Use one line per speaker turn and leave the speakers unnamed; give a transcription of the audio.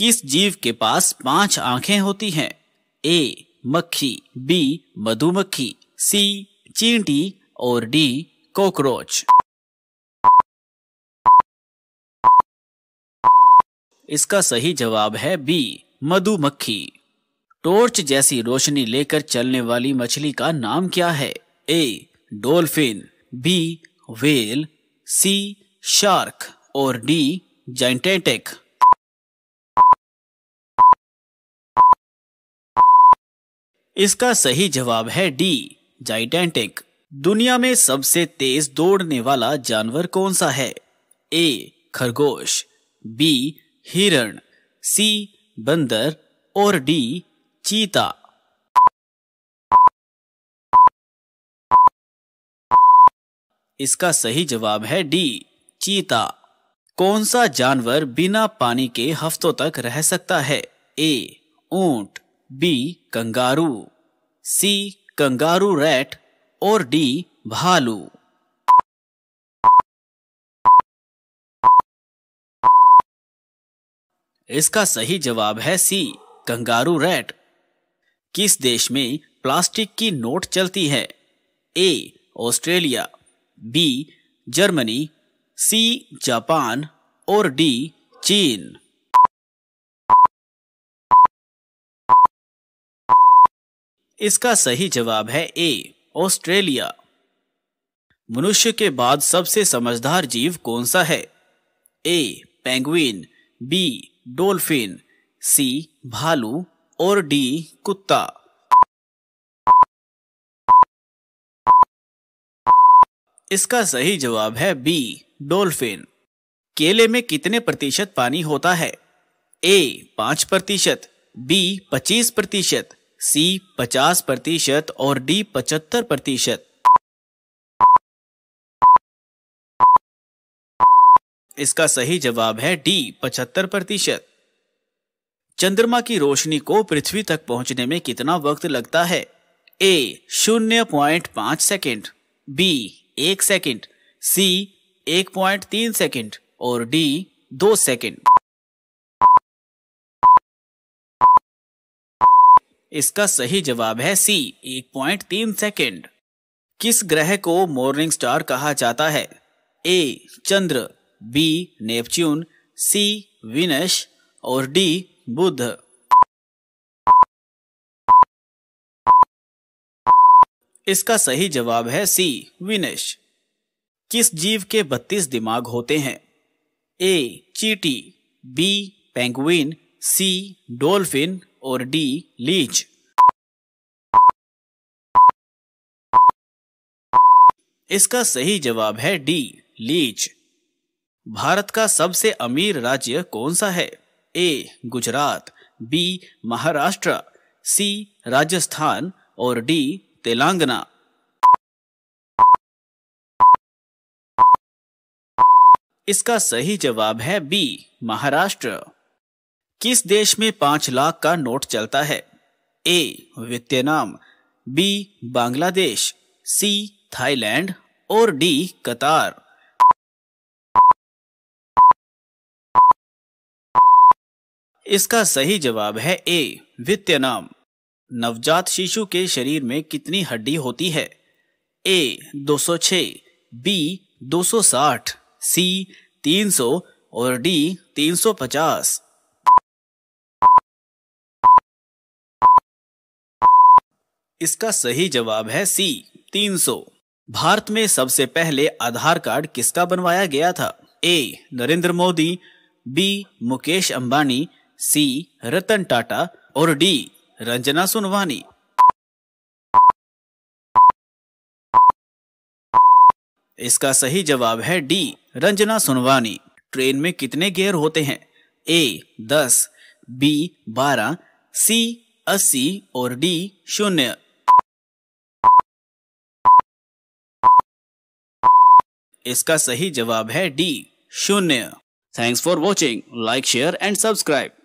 किस जीव के पास पांच आंखें होती हैं? ए मक्खी बी मधुमक्खी सी चींटी और डी कॉकरोच इसका सही जवाब है बी मधुमक्खी टॉर्च जैसी रोशनी लेकर चलने वाली मछली का नाम क्या है A dolphin B whale C shark और डी जाइंटेटेक इसका सही जवाब है डी जाइटेंटिक दुनिया में सबसे तेज दौड़ने वाला जानवर कौन सा है ए खरगोश बी हिरण सी बंदर और डी चीता इसका सही जवाब है डी चीता कौन सा जानवर बिना पानी के हफ्तों तक रह सकता है ए ऊंट B kangaroo C kangaroo rat और डी भालू इसका सही जवाब है सी कंगारू रैट किस देश में प्लास्टिक की नोट चलती है A Australia B Germany C Japan और डी चीन इसका सही जवाब है ए ऑस्ट्रेलिया मनुष्य के बाद सबसे समझदार जीव कौन सा है A penguin B dolphin C भालू और डी कुत्ता इसका सही जवाब है बी डॉल्फिन केले में कितने प्रतिशत पानी होता है ए पांच प्रतिशत बी पच्चीस प्रतिशत सी 50 प्रतिशत और डी 75 प्रतिशत इसका सही जवाब है डी 75 प्रतिशत चंद्रमा की रोशनी को पृथ्वी तक पहुंचने में कितना वक्त लगता है ए शून्य पॉइंट पांच सेकेंड बी एक सेकेंड सी एक प्वाइंट तीन सेकेंड और डी दो सेकेंड इसका सही जवाब है सी एक पॉइंट तीन सेकेंड किस ग्रह को मॉर्निंग स्टार कहा जाता है ए चंद्र बी नेपच्यून सी विनश और डी बुध इसका सही जवाब है सी विनश किस जीव के 32 दिमाग होते हैं ए चीटी बी पेंगुइन सी डॉल्फिन और डी लीज इसका सही जवाब है डी लीज भारत का सबसे अमीर राज्य कौन सा है A Gujarat B Maharashtra C Rajasthan और डी तेलंगाना इसका सही जवाब है बी महाराष्ट्र किस देश में पांच लाख का नोट चलता है A Vietnam B Bangladesh C Thailand और डी कतार इसका सही जवाब है ए वियतनाम नवजात शिशु के शरीर में कितनी हड्डी होती है ए 206 बी 260 सी 300 और डी 350 इसका सही जवाब है सी 300। भारत में सबसे पहले आधार कार्ड किसका बनवाया गया था A Narendra Modi B Mukesh Ambani C Ratan Tata और डी रंजना सुनवानी इसका सही जवाब है डी रंजना सुनवानी ट्रेन में कितने गियर होते हैं ए दस बी बारह सी अस्सी और डी शून्य इसका सही जवाब है डी शून्य thanks for watching like share and subscribe